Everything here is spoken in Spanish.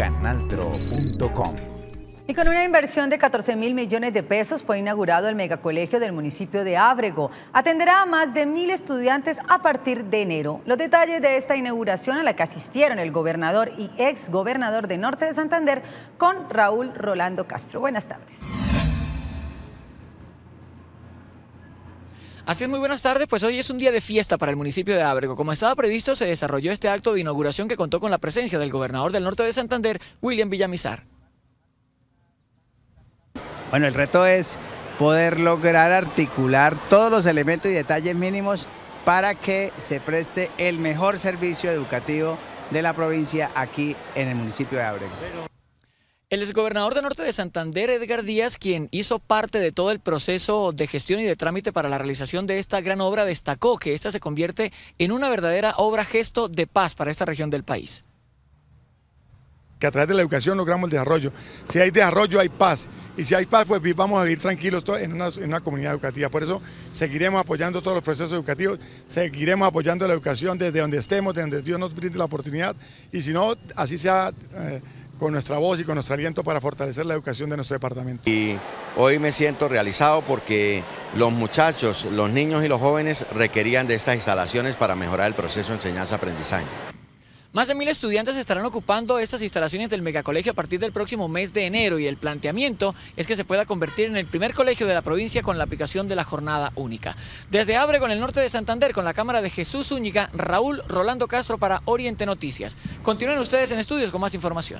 canaltro.com. Y con una inversión de 14 mil millones de pesos fue inaugurado el megacolegio del municipio de Ábrego. Atenderá a más de mil estudiantes a partir de enero. Los detalles de esta inauguración a la que asistieron el gobernador y ex gobernador de Norte de Santander con Raúl Rolando Castro. Buenas tardes. Así es, muy buenas tardes. Pues hoy es un día de fiesta para el municipio de Ábrego. Como estaba previsto, se desarrolló este acto de inauguración que contó con la presencia del gobernador del norte de Santander, William Villamizar. Bueno, el reto es poder lograr articular todos los elementos y detalles mínimos para que se preste el mejor servicio educativo de la provincia aquí en el municipio de Ábrego. El exgobernador de Norte de Santander, Edgar Díaz, quien hizo parte de todo el proceso de gestión y de trámite para la realización de esta gran obra, destacó que esta se convierte en una verdadera obra gesto de paz para esta región del país. Que a través de la educación logramos el desarrollo. Si hay desarrollo, hay paz. Y si hay paz, pues vamos a vivir tranquilos en una, en una comunidad educativa. Por eso seguiremos apoyando todos los procesos educativos, seguiremos apoyando la educación desde donde estemos, desde donde Dios nos brinde la oportunidad. Y si no, así sea... Eh, con nuestra voz y con nuestro aliento para fortalecer la educación de nuestro departamento. Y hoy me siento realizado porque los muchachos, los niños y los jóvenes requerían de estas instalaciones para mejorar el proceso de enseñanza-aprendizaje. Más de mil estudiantes estarán ocupando estas instalaciones del megacolegio a partir del próximo mes de enero y el planteamiento es que se pueda convertir en el primer colegio de la provincia con la aplicación de la jornada única. Desde Abrego en el norte de Santander, con la cámara de Jesús Úñiga, Raúl Rolando Castro para Oriente Noticias. Continúen ustedes en estudios con más información.